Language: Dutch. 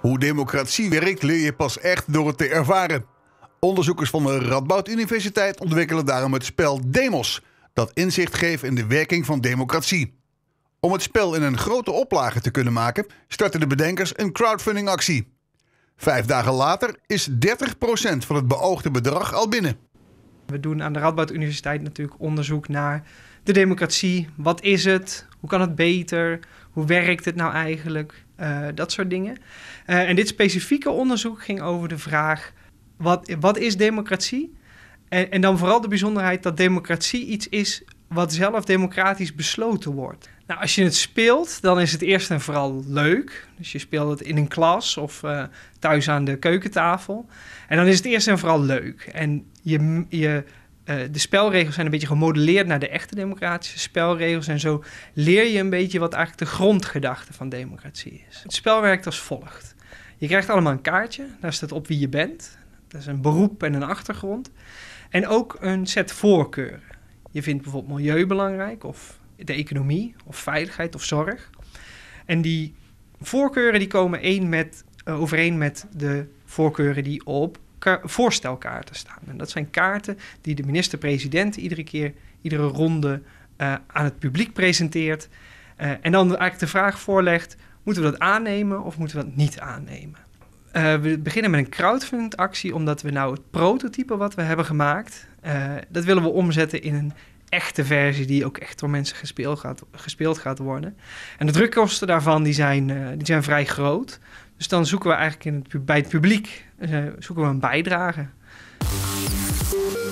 Hoe democratie werkt leer je pas echt door het te ervaren. Onderzoekers van de Radboud Universiteit ontwikkelen daarom het spel Demos, dat inzicht geeft in de werking van democratie. Om het spel in een grote oplage te kunnen maken, starten de bedenkers een crowdfundingactie. Vijf dagen later is 30% van het beoogde bedrag al binnen. We doen aan de Radboud Universiteit natuurlijk onderzoek naar de democratie. Wat is het? Hoe kan het beter? Hoe werkt het nou eigenlijk? Eh, dat soort dingen. Eh, en dit specifieke onderzoek ging over de vraag: wat, wat is democratie? En, en dan vooral de bijzonderheid dat democratie iets is wat zelf democratisch besloten wordt. Nou, als je het speelt, dan is het eerst en vooral leuk. Dus je speelt het in een klas of eh, thuis aan de keukentafel. En dan is het eerst en vooral leuk. En je, je eh, de spelregels zijn een beetje gemodelleerd naar de echte democratische spelregels. En zo leer je een beetje wat eigenlijk de grondgedachte van democratie is. Het spel werkt als volgt. Je krijgt allemaal een kaartje, daar staat op wie je bent. Dat is een beroep en een achtergrond. En ook een set voorkeuren. Je vindt bijvoorbeeld milieu belangrijk, of de economie, of veiligheid, of zorg. En die voorkeuren die komen één met, eh, overeen met de voorkeuren die op voorstelkaarten staan. En dat zijn kaarten die de minister-president iedere keer, iedere ronde eh, aan het publiek presenteert. Eh, en dan eigenlijk de vraag voorlegt: moeten we dat aannemen of moeten we dat niet aannemen? Eh, we beginnen met een crowdfunding-actie, omdat we nou het prototype wat we hebben gemaakt, dat willen we omzetten in een echte versie die ook echt door mensen gespeeld gaat, gespeeld gaat worden. En de drukkosten daarvan die zijn, die zijn vrij groot. Dus dan zoeken we eigenlijk in het, bij het publiek eh, zoeken we een bijdrage.